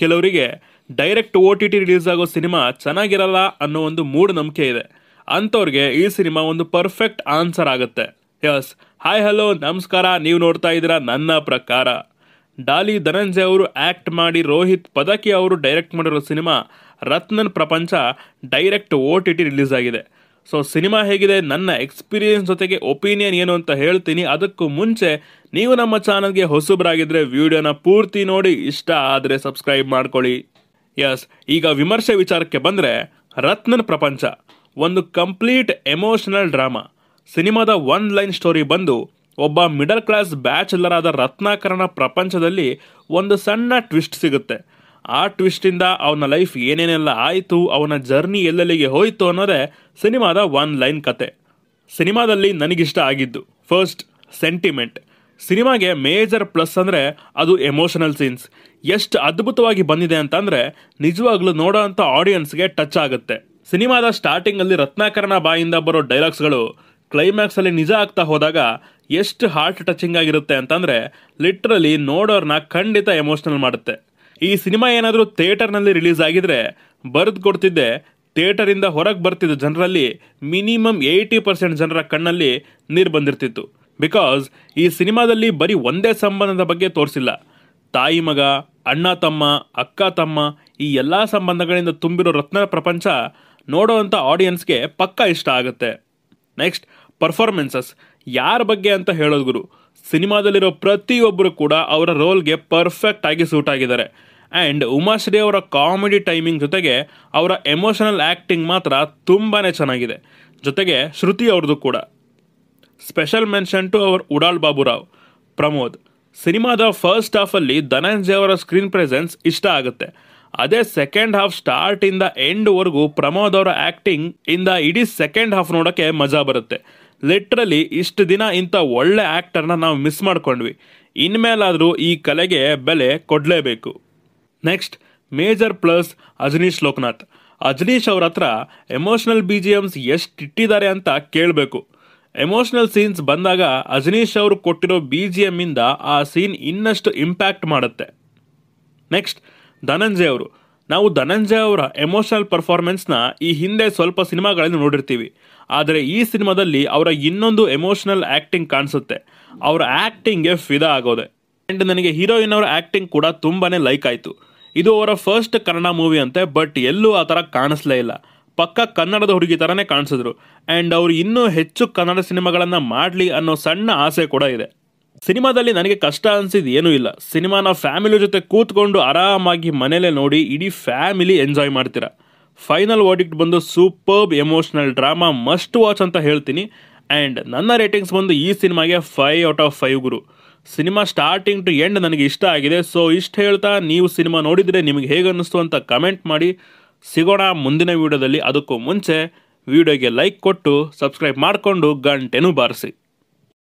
ಕೆಲವರಿಗೆ direct O T T release ಆಗೋ cinema ಚೆನ್ನಾಗಿರಲ್ಲ ಅನ್ನೋ ಒಂದು ಮೂಢ ನಂಬಿಕೆ ಇದೆ ಅಂಥವ್ರಿಗೆ ಈ ಸಿನಿಮಾ ಒಂದು ಪರ್ಫೆಕ್ಟ್ ಆನ್ಸರ್ ಆಗುತ್ತೆ ಯಸ್ ಹಾಯ್ ಹಲೋ ನಮಸ್ಕಾರ ನೀವು ನೋಡ್ತಾ ಇದ್ದೀರಾ ನನ್ನ ಪ್ರಕಾರ ಡಾಲಿ ಧನಂಜಯ್ ಅವರು ಆ್ಯಕ್ಟ್ ಮಾಡಿ ರೋಹಿತ್ ಪದಕಿ ಅವರು ಡೈರೆಕ್ಟ್ ಮಾಡಿರೋ cinema Rathnan Prapancha direct O T T release ಆಗಿದೆ ಸೊ ಸಿನಿಮಾ ಹೇಗಿದೆ ನನ್ನ ಎಕ್ಸ್ಪೀರಿಯನ್ಸ್ ಜೊತೆಗೆ ಒಪಿನಿಯನ್ ಏನು ಅಂತ ಹೇಳ್ತೀನಿ ಅದಕ್ಕೂ ಮುಂಚೆ ನೀವು ನಮ್ಮ ಚಾನಲ್ಗೆ ಹೊಸಬರಾಗಿದ್ರೆ ವಿಡಿಯೋನ ಪೂರ್ತಿ ನೋಡಿ ಇಷ್ಟ ಆದರೆ ಸಬ್ಸ್ಕ್ರೈಬ್ ಮಾಡ್ಕೊಳ್ಳಿ ಎಸ್ ಈಗ ವಿಮರ್ಶೆ ವಿಚಾರಕ್ಕೆ ಬಂದರೆ ರತ್ನನ್ ಪ್ರಪಂಚ ಒಂದು ಕಂಪ್ಲೀಟ್ ಎಮೋಷನಲ್ ಡ್ರಾಮಾ ಸಿನಿಮಾದ ಒನ್ ಲೈನ್ ಸ್ಟೋರಿ ಬಂದು ಒಬ್ಬ ಮಿಡಲ್ ಕ್ಲಾಸ್ ಬ್ಯಾಚುಲರ್ ಆದ ರತ್ನಾಕರನ ಪ್ರಪಂಚದಲ್ಲಿ ಒಂದು ಸಣ್ಣ ಟ್ವಿಸ್ಟ್ ಸಿಗುತ್ತೆ ಆ ಟ್ವಿಸ್ಟಿಂದ ಅವನ ಲೈಫ್ ಏನೇನೆಲ್ಲ ಆಯಿತು ಅವನ ಜರ್ನಿ ಎಲ್ಲೆಲ್ಲಿಗೆ ಹೋಯಿತು ಅನ್ನೋದೇ ಸಿನಿಮಾದ ಒನ್ ಲೈನ್ ಕತೆ ಸಿನಿಮಾದಲ್ಲಿ ನನಗಿಷ್ಟ ಆಗಿದ್ದು ಫಸ್ಟ್ ಸೆಂಟಿಮೆಂಟ್ ಸಿನಿಮಾಗೆ ಮೇಜರ್ ಪ್ಲಸ್ ಅಂದರೆ ಅದು ಎಮೋಷನಲ್ ಸೀನ್ಸ್ ಎಷ್ಟು ಅದ್ಭುತವಾಗಿ ಬಂದಿದೆ ಅಂತಂದರೆ ನಿಜವಾಗ್ಲೂ ನೋಡೋ ಅಂಥ ಆಡಿಯನ್ಸ್ಗೆ ಟಚ್ ಆಗುತ್ತೆ ಸಿನಿಮಾದ ಸ್ಟಾರ್ಟಿಂಗಲ್ಲಿ ರತ್ನಾಕರನ ಬಾಯಿಂದ ಬರೋ ಡೈಲಾಗ್ಸ್ಗಳು ಕ್ಲೈಮ್ಯಾಕ್ಸಲ್ಲಿ ನಿಜ ಆಗ್ತಾ ಹೋದಾಗ ಎಷ್ಟು ಹಾರ್ಟ್ ಟಚಿಂಗ್ ಆಗಿರುತ್ತೆ ಅಂತಂದರೆ ಲಿಟ್ರಲಿ ನೋಡೋರ್ನ ಖಂಡಿತ ಎಮೋಷ್ನಲ್ ಮಾಡುತ್ತೆ ಈ ಸಿನಿಮಾ ಏನಾದರೂ ಥಿಯೇಟರ್ನಲ್ಲಿ ರಿಲೀಸ್ ಆಗಿದ್ರೆ ಬರೆದು ಕೊಡ್ತಿದ್ದೆ ಥಿಯೇಟರಿಂದ ಹೊರಗೆ ಬರ್ತಿದ್ದ ಜನರಲ್ಲಿ ಮಿನಿಮಮ್ ಏಯ್ಟಿ ಪರ್ಸೆಂಟ್ ಜನರ ಕಣ್ಣಲ್ಲಿ ನೀರು ಬಂದಿರ್ತಿತ್ತು ಬಿಕಾಸ್ ಈ ಸಿನಿಮಾದಲ್ಲಿ ಬರೀ ಒಂದೇ ಸಂಬಂಧದ ಬಗ್ಗೆ ತೋರಿಸಿಲ್ಲ ತಾಯಿ ಮಗ ಅಣ್ಣ ತಮ್ಮ ಅಕ್ಕ ತಮ್ಮ ಈ ಎಲ್ಲ ಸಂಬಂಧಗಳಿಂದ ತುಂಬಿರೋ ರತ್ನ ಪ್ರಪಂಚ ನೋಡೋವಂಥ ಆಡಿಯನ್ಸ್ಗೆ ಪಕ್ಕ ಇಷ್ಟ ಆಗುತ್ತೆ ನೆಕ್ಸ್ಟ್ ಪರ್ಫಾರ್ಮೆನ್ಸಸ್ ಯಾರ ಬಗ್ಗೆ ಅಂತ ಹೇಳೋದು ಗುರು ಸಿನಿಮಾದಲ್ಲಿರೋ ಪ್ರತಿಯೊಬ್ಬರು ಕೂಡ ಅವರ ರೋಲ್ಗೆ ಪರ್ಫೆಕ್ಟ್ ಆಗಿ ಸೂಟ್ ಆಗಿದ್ದಾರೆ ಆ್ಯಂಡ್ ಉಮಾಶ್ರೀ ಅವರ ಕಾಮಿಡಿ ಟೈಮಿಂಗ್ ಜೊತೆಗೆ ಅವರ ಎಮೋಷನಲ್ ಆ್ಯಕ್ಟಿಂಗ್ ಮಾತ್ರ ತುಂಬಾ ಚೆನ್ನಾಗಿದೆ ಜೊತೆಗೆ ಶ್ರುತಿ ಅವ್ರದ್ದು ಕೂಡ special mention to our Udal Baburao Pramod ಸಿನಿಮಾದ ಫಸ್ಟ್ ಹಾಫಲ್ಲಿ ಧನಂಜಯ ಅವರ ಸ್ಕ್ರೀನ್ ಪ್ರೆಸೆನ್ಸ್ ಇಷ್ಟ ಆಗುತ್ತೆ ಅದೇ ಸೆಕೆಂಡ್ ಹಾಫ್ ಸ್ಟಾರ್ಟ್ ಎಂಡ್ ಎಂಡ್ವರೆಗೂ ಪ್ರಮೋದ್ ಅವರ ಆ್ಯಕ್ಟಿಂಗ್ ಇಂದ ಇಡೀ ಸೆಕೆಂಡ್ ಹಾಫ್ ನೋಡೋಕ್ಕೆ ಮಜಾ ಬರುತ್ತೆ ಲಿಟ್ರಲಿ ಇಷ್ಟು ದಿನ ಇಂಥ ಒಳ್ಳೆ ಆ್ಯಕ್ಟರ್ನ ನಾವು ಮಿಸ್ ಮಾಡ್ಕೊಂಡ್ವಿ ಇನ್ಮೇಲಾದರೂ ಈ ಕಲೆಗೆ ಬೆಲೆ ಕೊಡಲೇಬೇಕು next major plus Ajaneesh Loknath Ajaneesh ಅವ್ರ ಹತ್ರ ಎಮೋಷನಲ್ ಬಿ ಜಿ ಎಮ್ಸ್ ಎಷ್ಟು ಇಟ್ಟಿದ್ದಾರೆ ಅಂತ ಕೇಳಬೇಕು ಎಮೋಷನಲ್ ಸೀನ್ಸ್ ಬಂದಾಗ ಅಜನೀಶ್ ಅವರು ಕೊಟ್ಟಿರೋ ಬಿ ಜಿ ಎಮ್ಮಿಂದ ಆ ಸೀನ್ ಇನ್ನಷ್ಟು ಇಂಪ್ಯಾಕ್ಟ್ ಮಾಡುತ್ತೆ ನೆಕ್ಸ್ಟ್ ಧನಂಜಯ್ ಅವರು ನಾವು ಧನಂಜಯ್ ಅವರ ಎಮೋಷನಲ್ ಪರ್ಫಾರ್ಮೆನ್ಸ್ನ ಈ ಹಿಂದೆ ಸ್ವಲ್ಪ ಸಿನಿಮಾಗಳಲ್ಲಿ ನೋಡಿರ್ತೀವಿ ಆದರೆ ಈ ಸಿನಿಮಾದಲ್ಲಿ ಅವರ ಇನ್ನೊಂದು ಎಮೋಷನಲ್ ಆ್ಯಕ್ಟಿಂಗ್ ಕಾಣಿಸುತ್ತೆ ಅವರ ಆ್ಯಕ್ಟಿಂಗ್ಗೆ ಫಿದಾ ಆಗೋದೆ ಅಂಡ್ ನನಗೆ ಹೀರೋಯಿನ್ ಅವರ ಆಕ್ಟಿಂಗ್ ಕೂಡ ತುಂಬಾನೇ ಲೈಕ್ ಆಯಿತು ಇದು ಅವರ ಫಸ್ಟ್ ಕನ್ನಡ ಮೂವಿ ಅಂತೆ ಬಟ್ ಎಲ್ಲೂ ಆ ಥರ ಕಾಣಿಸ್ಲೇ ಇಲ್ಲ ಪಕ್ಕ ಕನ್ನಡದ ಹುಡುಗಿ ಥರನೇ ಕಾಣಿಸಿದ್ರು ಆ್ಯಂಡ್ ಅವರು ಇನ್ನೂ ಹೆಚ್ಚು ಕನ್ನಡ ಸಿನಿಮಾಗಳನ್ನು ಮಾಡಲಿ ಅನ್ನೋ ಸಣ್ಣ ಆಸೆ ಕೂಡ ಇದೆ ಸಿನಿಮಾದಲ್ಲಿ ನನಗೆ ಕಷ್ಟ ಅನಿಸಿದ ಏನೂ ಇಲ್ಲ ಸಿನಿಮಾ ನಾವು ಫ್ಯಾಮಿಲಿ ಜೊತೆ ಕೂತ್ಕೊಂಡು ಆರಾಮಾಗಿ ಮನೇಲೆ ನೋಡಿ ಇಡೀ ಫ್ಯಾಮಿಲಿ ಎಂಜಾಯ್ ಮಾಡ್ತೀರಾ ಫೈನಲ್ ವರ್ಡಿಕ್ಟ್ ಬಂದು superb emotional drama must watch ಅಂತ ಹೇಳ್ತೀನಿ ಆ್ಯಂಡ್ ನನ್ನ ರೇಟಿಂಗ್ಸ್ ಬಂದು ಈ ಸಿನಿಮಾಗೆ ಫೈವ್ ಔಟ್ ಆಫ್ ಫೈವ್ ಗುರು ಸಿನಿಮಾ ಸ್ಟಾರ್ಟಿಂಗ್ ಟು ಎಂಡ್ ನನಗೆ ಇಷ್ಟ ಆಗಿದೆ ಸೊ ಇಷ್ಟು ಹೇಳ್ತಾ ನೀವು ಸಿನಿಮಾ ನೋಡಿದರೆ ನಿಮಗೆ ಹೇಗೆ ಅನ್ನಿಸ್ತು ಅಂತ ಕಮೆಂಟ್ ಮಾಡಿ ಸಿಗೋಣ ಮುಂದಿನ ವಿಡಿಯೋದಲ್ಲಿ ಅದಕ್ಕೂ ಮುಂಚೆ ವಿಡಿಯೋಗೆ ಲೈಕ್ ಕೊಟ್ಟು ಸಬ್ಸ್ಕ್ರೈಬ್ ಮಾಡಿಕೊಂಡು ಗಂಟೆನೂ ಬಾರಿಸಿ